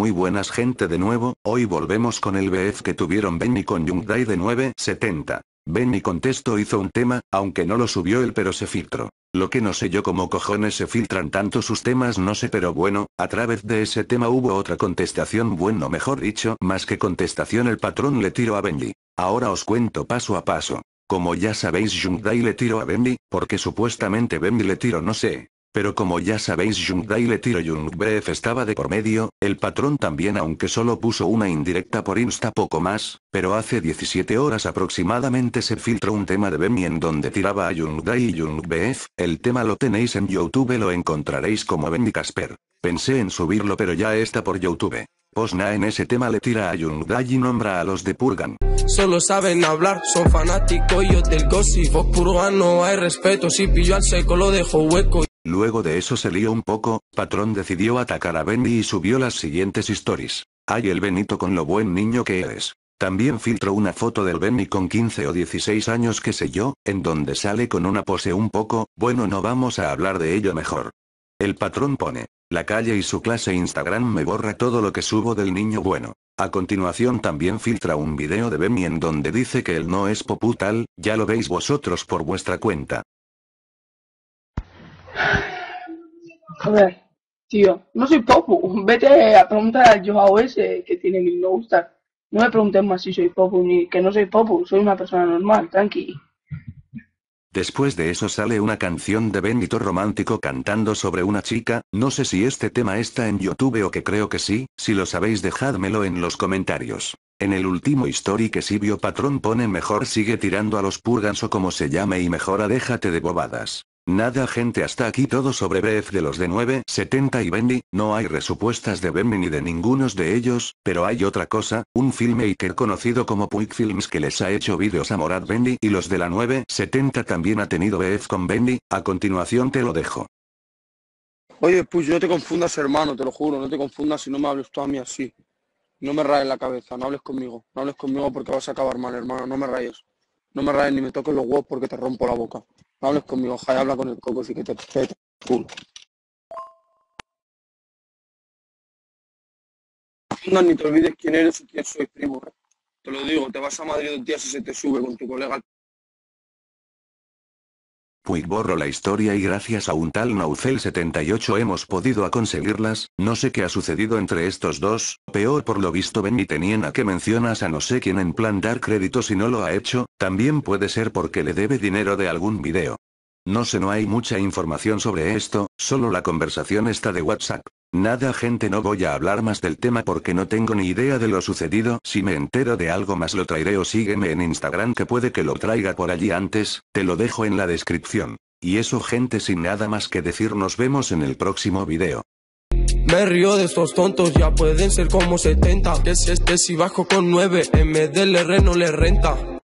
muy buenas gente de nuevo, hoy volvemos con el BF que tuvieron Benny con Jungdai de 970. Benny Contesto hizo un tema, aunque no lo subió él pero se filtró. Lo que no sé yo como cojones se filtran tanto sus temas no sé pero bueno, a través de ese tema hubo otra contestación bueno mejor dicho, más que contestación el patrón le tiró a Benny. Ahora os cuento paso a paso. Como ya sabéis Jungdai le tiró a Benny, porque supuestamente Benny le tiró no sé, pero como ya sabéis Jungdae le tiro BF estaba de por medio, el patrón también aunque solo puso una indirecta por Insta poco más, pero hace 17 horas aproximadamente se filtró un tema de Bemi en donde tiraba a Jungdae y BF, el tema lo tenéis en Youtube lo encontraréis como Bemi Casper. Pensé en subirlo pero ya está por Youtube. Posna en ese tema le tira a Yungdai y nombra a los de Purgan. Solo saben hablar, son fanáticos yo del gossip. Vos no hay respeto, si pillo al seco lo dejo hueco. Luego de eso se lió un poco, Patrón decidió atacar a Benny y subió las siguientes stories. Hay el Benito con lo buen niño que eres. También filtró una foto del Benny con 15 o 16 años que sé yo, en donde sale con una pose un poco, bueno no vamos a hablar de ello mejor. El patrón pone, la calle y su clase Instagram me borra todo lo que subo del niño bueno. A continuación también filtra un video de Benny en donde dice que él no es poputal, ya lo veis vosotros por vuestra cuenta ver, tío, no soy Popu. Vete a preguntar al Joao ese que tiene mi no No me preguntes más si soy Popu ni que no soy Popu. Soy una persona normal, tranqui. Después de eso sale una canción de Benito Romántico cantando sobre una chica, no sé si este tema está en YouTube o que creo que sí, si lo sabéis dejádmelo en los comentarios. En el último story que Sibio Patrón pone mejor sigue tirando a los purgans o como se llame y mejora déjate de bobadas. Nada gente hasta aquí todo sobre BF de los de 970 y Bendy, no hay resupuestas de Bendy ni de ningunos de ellos, pero hay otra cosa, un filmmaker conocido como Puig Films que les ha hecho vídeos a Morad Bendy y los de la 970 también ha tenido BF con Bendy, a continuación te lo dejo. Oye, pues no te confundas hermano, te lo juro, no te confundas si no me hables tú a mí así. No me rayes la cabeza, no hables conmigo, no hables conmigo porque vas a acabar mal hermano, no me rayes. No me rayes ni me toques los huevos porque te rompo la boca. No hables hoja y habla con el coco, si que te pete culo. No, ni te olvides quién eres y quién soy, primo. Te lo digo, te vas a Madrid un día si se te sube con tu colega Puig pues borro la historia y gracias a un tal Naucel 78 hemos podido a conseguirlas, no sé qué ha sucedido entre estos dos, peor por lo visto Ben y a que mencionas a no sé quién en plan dar crédito si no lo ha hecho, también puede ser porque le debe dinero de algún video. No sé no hay mucha información sobre esto, solo la conversación está de WhatsApp. Nada gente no voy a hablar más del tema porque no tengo ni idea de lo sucedido. Si me entero de algo más lo traeré o sígueme en Instagram que puede que lo traiga por allí antes, te lo dejo en la descripción. Y eso gente sin nada más que decir nos vemos en el próximo video. Me río de estos tontos, ya pueden ser como 70. Que este si bajo con 9, MDLR no le renta.